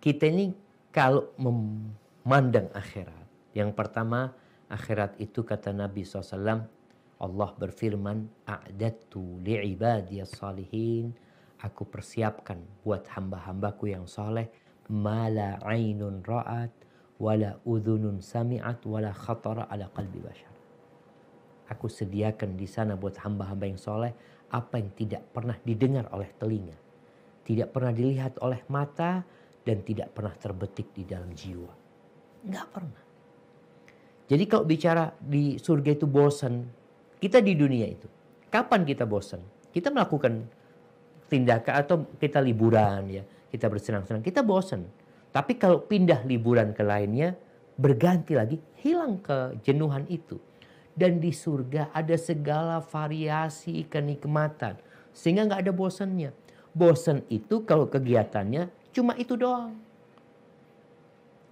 kita ini kalau memandang akhirat, yang pertama akhirat itu kata Nabi SAW, Allah berfirman, A'dadtu li'ibadiyah salihin, aku persiapkan buat hamba-hambaku yang soleh, mala ainun ra'at, wala udhunun sami'at, wala khatara ala qalbi bashar. Aku sediakan di sana buat hamba-hamba yang soleh, apa yang tidak pernah didengar oleh telinga, tidak pernah dilihat oleh mata, dan tidak pernah terbetik di dalam jiwa. Nggak pernah. Jadi kalau bicara di surga itu bosan, kita di dunia itu. Kapan kita bosan? Kita melakukan tindakan atau kita liburan ya, kita bersenang-senang, kita bosan. Tapi kalau pindah liburan ke lainnya, berganti lagi, hilang kejenuhan itu. Dan di surga ada segala variasi kenikmatan. Sehingga nggak ada bosannya. Bosan itu kalau kegiatannya Cuma itu doang.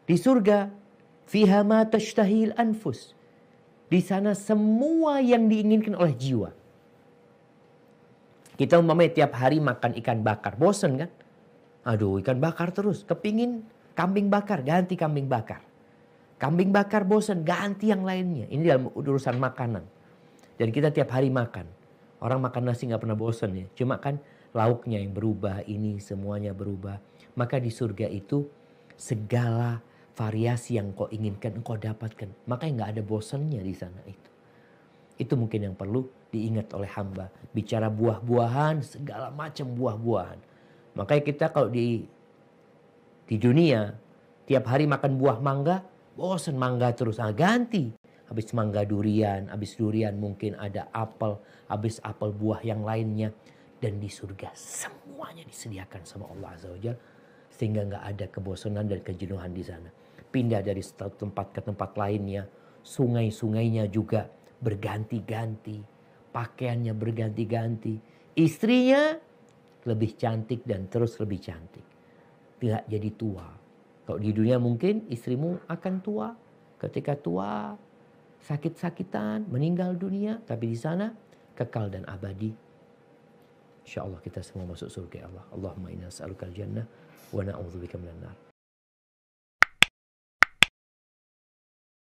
Di surga, fiha ma tashtahil anfus. Di sana semua yang diinginkan oleh jiwa. Kita umpamanya tiap hari makan ikan bakar. Bosen kan? Aduh ikan bakar terus. Kepingin kambing bakar. Ganti kambing bakar. Kambing bakar bosen. Ganti yang lainnya. Ini dalam urusan makanan. Dan kita tiap hari makan. Orang makan nasi nggak pernah bosen ya. Cuma kan lauknya yang berubah, ini semuanya berubah. Maka di surga itu segala variasi yang kau inginkan engkau dapatkan. Makanya nggak ada bosannya di sana itu. Itu mungkin yang perlu diingat oleh hamba. Bicara buah-buahan, segala macam buah-buahan. Makanya kita kalau di di dunia tiap hari makan buah mangga, bosan mangga terus. Nah, ganti. Habis mangga durian, habis durian mungkin ada apel, habis apel buah yang lainnya dan di surga semuanya disediakan sama Allah Azza wa sehingga nggak ada kebosanan dan kejenuhan di sana. Pindah dari satu tempat ke tempat lainnya, sungai-sungainya juga berganti-ganti, pakaiannya berganti-ganti, istrinya lebih cantik dan terus lebih cantik. Tidak jadi tua. Kalau di dunia mungkin istrimu akan tua, ketika tua sakit-sakitan, meninggal dunia, tapi di sana kekal dan abadi Insyaallah kita semua masuk surga ya Allah. Allahumma inna nas'aluka al-jannah wa na'udzubika minan nar.